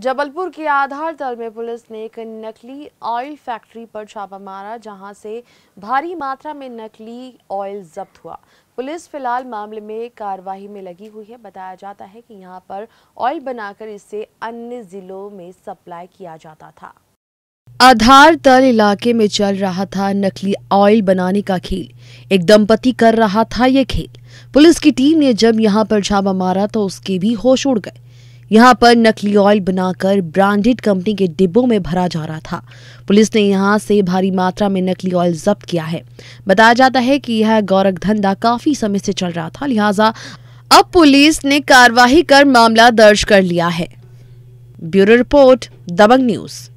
जबलपुर के आधार तल में पुलिस ने एक नकली ऑयल फैक्ट्री पर छापा मारा जहां से भारी मात्रा में नकली ऑयल जब्त हुआ पुलिस फिलहाल मामले में कार्रवाई में लगी हुई है बताया जाता है कि यहां पर ऑयल बनाकर इसे अन्य जिलों में सप्लाई किया जाता था आधार तल इलाके में चल रहा था नकली ऑयल बनाने का खेल एक दंपति कर रहा था ये खेल पुलिस की टीम ने जब यहाँ पर छापा मारा तो उसके भी होश उड़ गए यहाँ पर नकली ऑयल बनाकर ब्रांडेड कंपनी के डिब्बों में भरा जा रहा था पुलिस ने यहाँ से भारी मात्रा में नकली ऑयल जब्त किया है बताया जाता है कि यह गौरख धंधा काफी समय से चल रहा था लिहाजा अब पुलिस ने कार्यवाही कर मामला दर्ज कर लिया है ब्यूरो रिपोर्ट दबंग न्यूज़